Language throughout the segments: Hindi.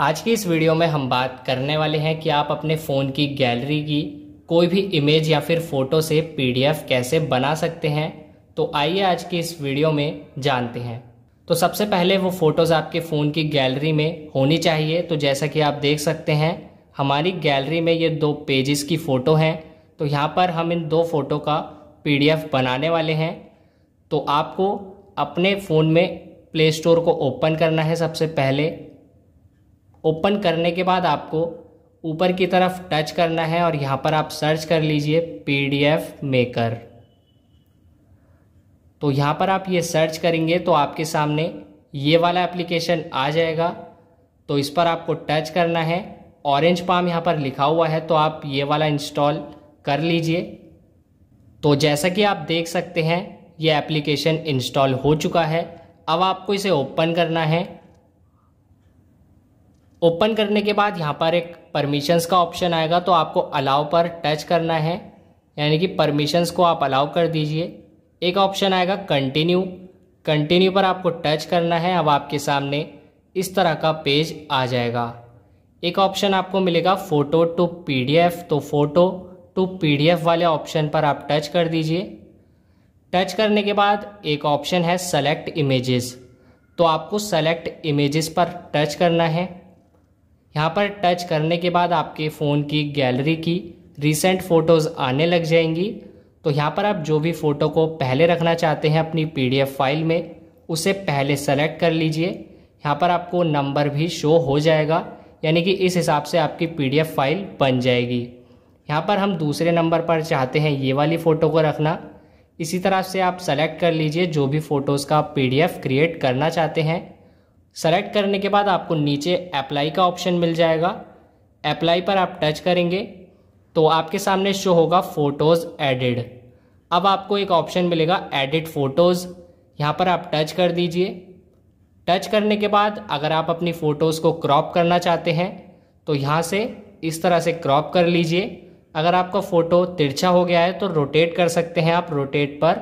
आज की इस वीडियो में हम बात करने वाले हैं कि आप अपने फ़ोन की गैलरी की कोई भी इमेज या फिर फ़ोटो से पीडीएफ कैसे बना सकते हैं तो आइए आज की इस वीडियो में जानते हैं तो सबसे पहले वो फ़ोटोज़ आपके फ़ोन की गैलरी में होनी चाहिए तो जैसा कि आप देख सकते हैं हमारी गैलरी में ये दो पेजेस की फ़ोटो हैं तो यहाँ पर हम इन दो फ़ोटो का पी बनाने वाले हैं तो आपको अपने फ़ोन में प्ले स्टोर को ओपन करना है सबसे पहले ओपन करने के बाद आपको ऊपर की तरफ टच करना है और यहाँ पर आप सर्च कर लीजिए पीडीएफ मेकर तो यहाँ पर आप ये सर्च करेंगे तो आपके सामने ये वाला एप्लीकेशन आ जाएगा तो इस पर आपको टच करना है ऑरेंज पाम यहाँ पर लिखा हुआ है तो आप ये वाला इंस्टॉल कर लीजिए तो जैसा कि आप देख सकते हैं ये एप्लीकेशन इंस्टॉल हो चुका है अब आपको इसे ओपन करना है ओपन करने के बाद यहाँ पर एक परमिशंस का ऑप्शन आएगा तो आपको अलाउ पर टच करना है यानी कि परमिशंस को आप अलाउ कर दीजिए एक ऑप्शन आएगा कंटिन्यू कंटिन्यू पर आपको टच करना है अब आपके सामने इस तरह का पेज आ जाएगा एक ऑप्शन आपको मिलेगा फ़ोटो टू पीडीएफ तो फ़ोटो टू पीडीएफ वाले ऑप्शन पर आप टच कर दीजिए टच करने के बाद एक ऑप्शन है सेलेक्ट इमेजेस तो आपको सेलेक्ट इमेजेस पर टच करना है यहाँ पर टच करने के बाद आपके फ़ोन की गैलरी की रिसेंट फ़ोटोज़ आने लग जाएंगी तो यहाँ पर आप जो भी फ़ोटो को पहले रखना चाहते हैं अपनी पीडीएफ फाइल में उसे पहले सेलेक्ट कर लीजिए यहाँ पर आपको नंबर भी शो हो जाएगा यानी कि इस हिसाब से आपकी पीडीएफ फाइल बन जाएगी यहाँ पर हम दूसरे नंबर पर चाहते हैं ये वाली फ़ोटो को रखना इसी तरह से आप सेलेक्ट कर लीजिए जो भी फ़ोटोज़ का पी क्रिएट करना चाहते हैं सेलेक्ट करने के बाद आपको नीचे अप्लाई का ऑप्शन मिल जाएगा अप्लाई पर आप टच करेंगे तो आपके सामने शो होगा फ़ोटोज़ एडिड अब आपको एक ऑप्शन मिलेगा एडिट फ़ोटोज़ यहाँ पर आप टच कर दीजिए टच करने के बाद अगर आप अपनी फ़ोटोज़ को क्रॉप करना चाहते हैं तो यहाँ से इस तरह से क्रॉप कर लीजिए अगर आपका फ़ोटो तिरछा हो गया है तो रोटेट कर सकते हैं आप रोटेट पर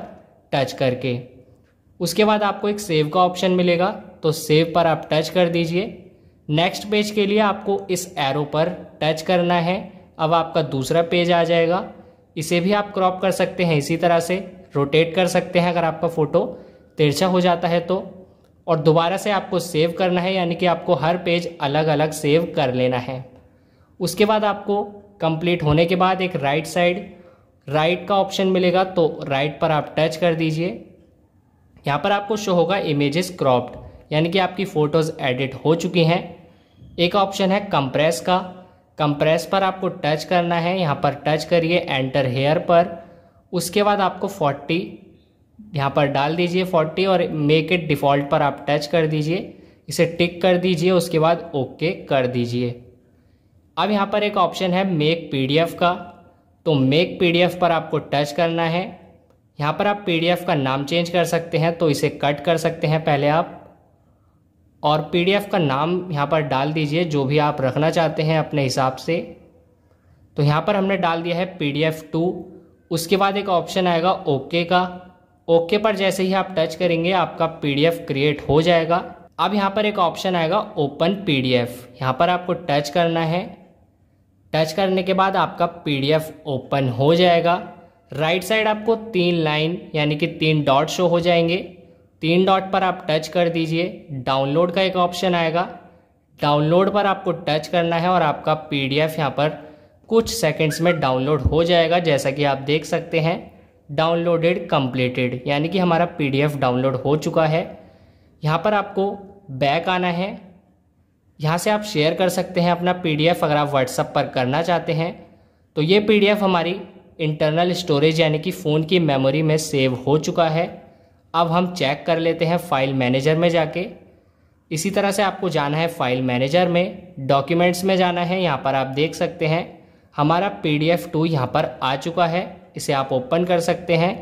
टच करके उसके बाद आपको एक सेव का ऑप्शन मिलेगा तो सेव पर आप टच कर दीजिए नेक्स्ट पेज के लिए आपको इस एरो पर टच करना है अब आपका दूसरा पेज आ जाएगा इसे भी आप क्रॉप कर सकते हैं इसी तरह से रोटेट कर सकते हैं अगर आपका फ़ोटो तिरछा हो जाता है तो और दोबारा से आपको सेव करना है यानी कि आपको हर पेज अलग अलग सेव कर लेना है उसके बाद आपको कंप्लीट होने के बाद एक राइट साइड राइट का ऑप्शन मिलेगा तो राइट पर आप टच कर दीजिए यहाँ पर आपको शो होगा इमेजेस क्रॉप्ड यानी कि आपकी फ़ोटोज़ एडिट हो चुकी हैं एक ऑप्शन है कंप्रेस का कंप्रेस पर आपको टच करना है यहाँ पर टच करिए एंटर हेयर पर उसके बाद आपको 40 यहाँ पर डाल दीजिए 40 और मेक इट डिफ़ॉल्ट पर आप टच कर दीजिए इसे टिक कर दीजिए उसके बाद ओके कर दीजिए अब यहाँ पर एक ऑप्शन है मेक पीडीएफ का तो मेक पीडीएफ पर आपको टच करना है यहाँ पर आप पीडीएफ का नाम चेंज कर सकते हैं तो इसे कट कर सकते हैं पहले आप और पीडीएफ का नाम यहाँ पर डाल दीजिए जो भी आप रखना चाहते हैं अपने हिसाब से तो यहाँ पर हमने डाल दिया है पी डी एफ टू उसके बाद एक ऑप्शन आएगा ओके का ओके पर जैसे ही आप टच करेंगे आपका पी डी एफ क्रिएट हो जाएगा अब यहाँ पर एक ऑप्शन आएगा ओपन पी डी एफ यहाँ पर आपको टच करना है टच करने के बाद आपका पी डी एफ ओपन हो जाएगा राइट साइड आपको तीन लाइन यानी कि तीन डॉट शो हो जाएंगे तीन डॉट पर आप टच कर दीजिए डाउनलोड का एक ऑप्शन आएगा डाउनलोड पर आपको टच करना है और आपका पी डी एफ यहाँ पर कुछ सेकंड्स में डाउनलोड हो जाएगा जैसा कि आप देख सकते हैं डाउनलोडेड कंप्लीटेड यानी कि हमारा पी डी एफ डाउनलोड हो चुका है यहाँ पर आपको बैक आना है यहाँ से आप शेयर कर सकते हैं अपना पी डी एफ अगर आप व्हाट्सअप पर करना चाहते हैं तो ये पी डी एफ हमारी इंटरनल स्टोरेज यानी कि फ़ोन की मेमोरी में सेव हो चुका है अब हम चेक कर लेते हैं फाइल मैनेजर में जाके इसी तरह से आपको जाना है फाइल मैनेजर में डॉक्यूमेंट्स में जाना है यहाँ पर आप देख सकते हैं हमारा पी डी एफ टू यहाँ पर आ चुका है इसे आप ओपन कर सकते हैं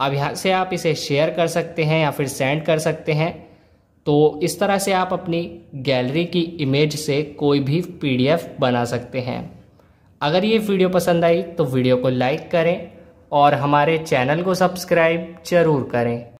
अब यहाँ से आप इसे शेयर कर सकते हैं या फिर सेंड कर सकते हैं तो इस तरह से आप अपनी गैलरी की इमेज से कोई भी एफ बना सकते हैं अगर ये वीडियो पसंद आई तो वीडियो को लाइक करें और हमारे चैनल को सब्सक्राइब जरूर करें